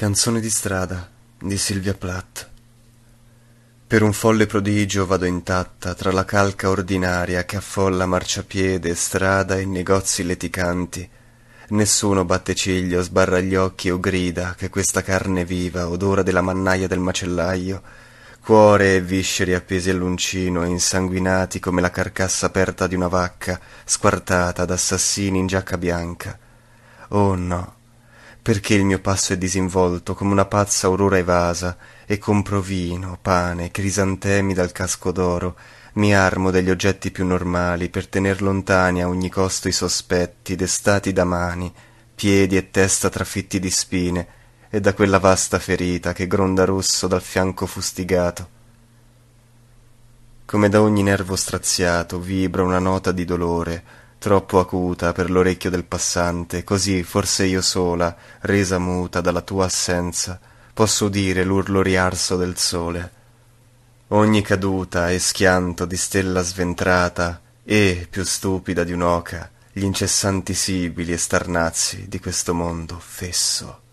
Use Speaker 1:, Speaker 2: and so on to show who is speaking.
Speaker 1: Canzone di strada di Silvia Platt. Per un folle prodigio vado intatta tra la calca ordinaria che affolla marciapiede, strada e negozi leticanti. Nessuno batte ciglio, sbarra gli occhi o grida che questa carne viva odora della mannaia del macellaio, cuore e visceri appesi all'uncino, insanguinati come la carcassa aperta di una vacca, squartata da assassini in giacca bianca. Oh no! perché il mio passo è disinvolto come una pazza aurora evasa e compro vino pane crisantemi dal casco d'oro mi armo degli oggetti più normali per tener lontani a ogni costo i sospetti destati da mani piedi e testa trafitti di spine e da quella vasta ferita che gronda rosso dal fianco fustigato come da ogni nervo straziato vibra una nota di dolore troppo acuta per l'orecchio del passante, così forse io sola, resa muta dalla tua assenza, posso udire l'urlo riarso del sole. Ogni caduta e schianto di stella sventrata e, più stupida di un'oca, gli incessanti sibili e starnazzi di questo mondo fesso.